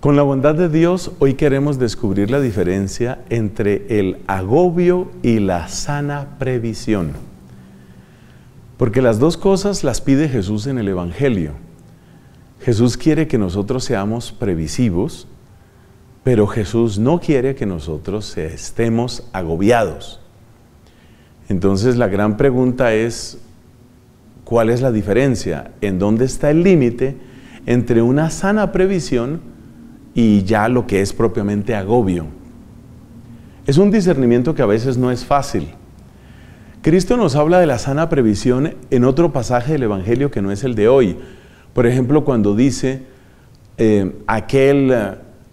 Con la bondad de Dios, hoy queremos descubrir la diferencia entre el agobio y la sana previsión. Porque las dos cosas las pide Jesús en el Evangelio. Jesús quiere que nosotros seamos previsivos, pero Jesús no quiere que nosotros estemos agobiados. Entonces la gran pregunta es, ¿cuál es la diferencia? ¿En dónde está el límite entre una sana previsión y ya lo que es propiamente agobio. Es un discernimiento que a veces no es fácil. Cristo nos habla de la sana previsión en otro pasaje del Evangelio que no es el de hoy. Por ejemplo, cuando dice eh, aquel eh,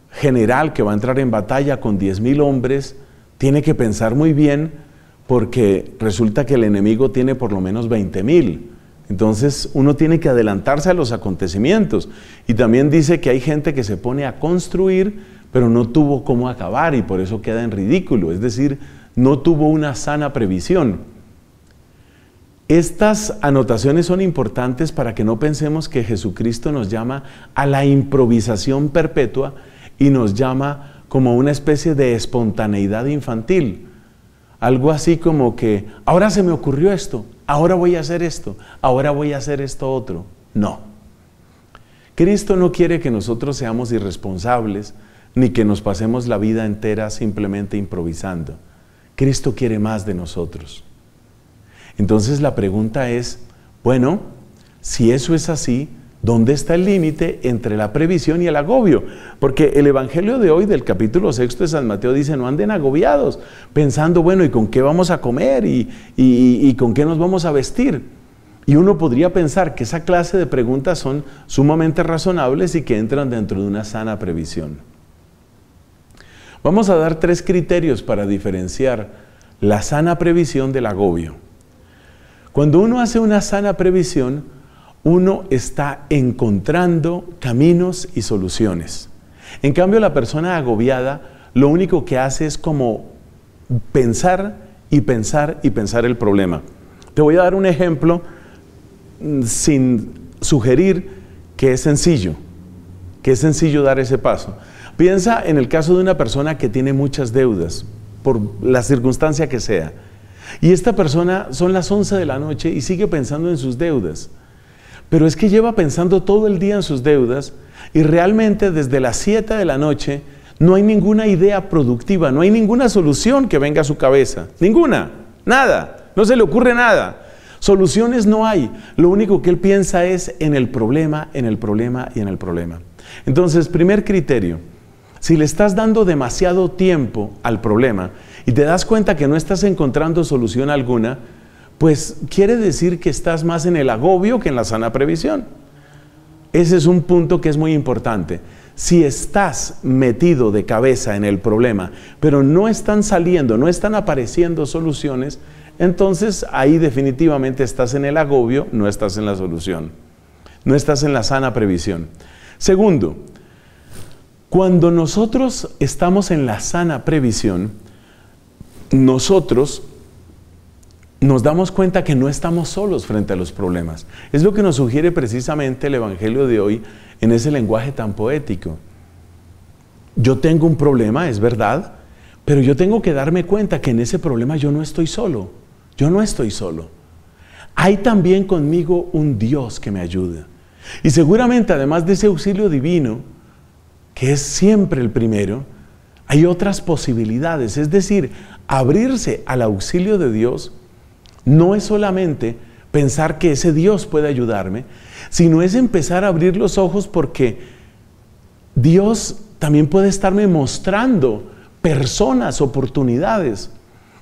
general que va a entrar en batalla con 10.000 hombres, tiene que pensar muy bien porque resulta que el enemigo tiene por lo menos 20.000. Entonces uno tiene que adelantarse a los acontecimientos. Y también dice que hay gente que se pone a construir, pero no tuvo cómo acabar y por eso queda en ridículo. Es decir, no tuvo una sana previsión. Estas anotaciones son importantes para que no pensemos que Jesucristo nos llama a la improvisación perpetua y nos llama como una especie de espontaneidad infantil. Algo así como que, ahora se me ocurrió esto, ahora voy a hacer esto, ahora voy a hacer esto otro. No. Cristo no quiere que nosotros seamos irresponsables ni que nos pasemos la vida entera simplemente improvisando. Cristo quiere más de nosotros. Entonces la pregunta es, bueno, si eso es así, ¿Dónde está el límite entre la previsión y el agobio? Porque el Evangelio de hoy del capítulo 6 de San Mateo dice, no anden agobiados, pensando, bueno, ¿y con qué vamos a comer? ¿Y, y con qué nos vamos a vestir? Y uno podría pensar que esa clase de preguntas son sumamente razonables y que entran dentro de una sana previsión. Vamos a dar tres criterios para diferenciar la sana previsión del agobio. Cuando uno hace una sana previsión, uno está encontrando caminos y soluciones. En cambio, la persona agobiada lo único que hace es como pensar y pensar y pensar el problema. Te voy a dar un ejemplo mm, sin sugerir que es sencillo, que es sencillo dar ese paso. Piensa en el caso de una persona que tiene muchas deudas, por la circunstancia que sea. Y esta persona son las 11 de la noche y sigue pensando en sus deudas pero es que lleva pensando todo el día en sus deudas y realmente desde las 7 de la noche no hay ninguna idea productiva, no hay ninguna solución que venga a su cabeza. Ninguna, nada, no se le ocurre nada. Soluciones no hay, lo único que él piensa es en el problema, en el problema y en el problema. Entonces, primer criterio, si le estás dando demasiado tiempo al problema y te das cuenta que no estás encontrando solución alguna, pues quiere decir que estás más en el agobio que en la sana previsión. Ese es un punto que es muy importante. Si estás metido de cabeza en el problema, pero no están saliendo, no están apareciendo soluciones, entonces ahí definitivamente estás en el agobio, no estás en la solución, no estás en la sana previsión. Segundo, cuando nosotros estamos en la sana previsión, nosotros nos damos cuenta que no estamos solos frente a los problemas. Es lo que nos sugiere precisamente el Evangelio de hoy en ese lenguaje tan poético. Yo tengo un problema, es verdad, pero yo tengo que darme cuenta que en ese problema yo no estoy solo. Yo no estoy solo. Hay también conmigo un Dios que me ayuda. Y seguramente además de ese auxilio divino, que es siempre el primero, hay otras posibilidades. Es decir, abrirse al auxilio de Dios no es solamente pensar que ese Dios puede ayudarme, sino es empezar a abrir los ojos porque Dios también puede estarme mostrando personas, oportunidades.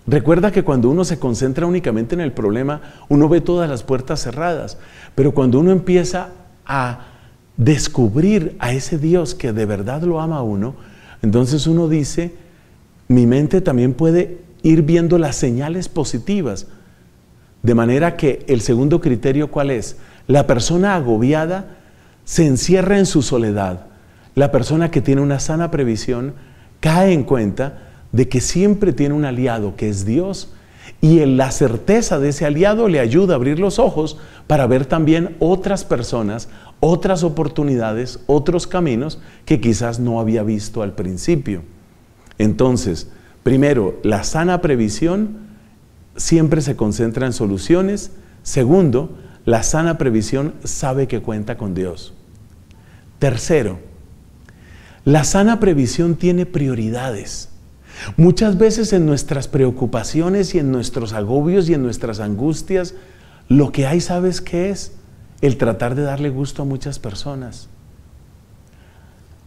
Recuerda que cuando uno se concentra únicamente en el problema, uno ve todas las puertas cerradas, pero cuando uno empieza a descubrir a ese Dios que de verdad lo ama a uno, entonces uno dice, mi mente también puede ir viendo las señales positivas de manera que el segundo criterio, ¿cuál es? La persona agobiada se encierra en su soledad. La persona que tiene una sana previsión cae en cuenta de que siempre tiene un aliado que es Dios y en la certeza de ese aliado le ayuda a abrir los ojos para ver también otras personas, otras oportunidades, otros caminos que quizás no había visto al principio. Entonces, primero, la sana previsión, siempre se concentra en soluciones. Segundo, la sana previsión sabe que cuenta con Dios. Tercero, la sana previsión tiene prioridades. Muchas veces en nuestras preocupaciones y en nuestros agobios y en nuestras angustias, lo que hay, ¿sabes qué es? El tratar de darle gusto a muchas personas.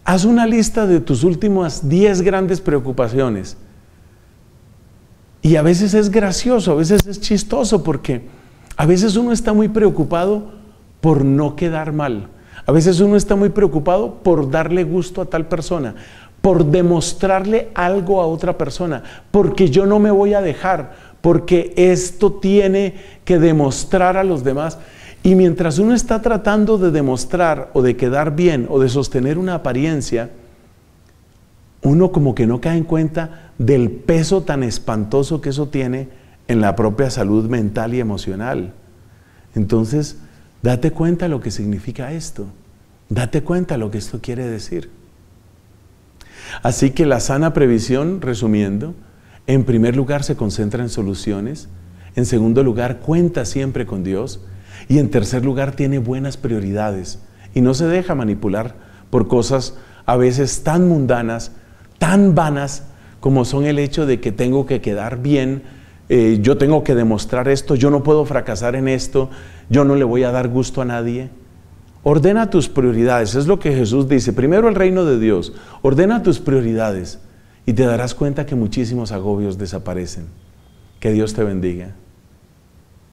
Haz una lista de tus últimas 10 grandes preocupaciones y a veces es gracioso, a veces es chistoso, porque a veces uno está muy preocupado por no quedar mal. A veces uno está muy preocupado por darle gusto a tal persona, por demostrarle algo a otra persona, porque yo no me voy a dejar, porque esto tiene que demostrar a los demás. Y mientras uno está tratando de demostrar o de quedar bien o de sostener una apariencia, uno como que no cae en cuenta del peso tan espantoso que eso tiene en la propia salud mental y emocional. Entonces, date cuenta lo que significa esto. Date cuenta lo que esto quiere decir. Así que la sana previsión, resumiendo, en primer lugar se concentra en soluciones, en segundo lugar cuenta siempre con Dios y en tercer lugar tiene buenas prioridades y no se deja manipular por cosas a veces tan mundanas tan vanas como son el hecho de que tengo que quedar bien, eh, yo tengo que demostrar esto, yo no puedo fracasar en esto, yo no le voy a dar gusto a nadie. Ordena tus prioridades, es lo que Jesús dice. Primero el reino de Dios, ordena tus prioridades y te darás cuenta que muchísimos agobios desaparecen. Que Dios te bendiga.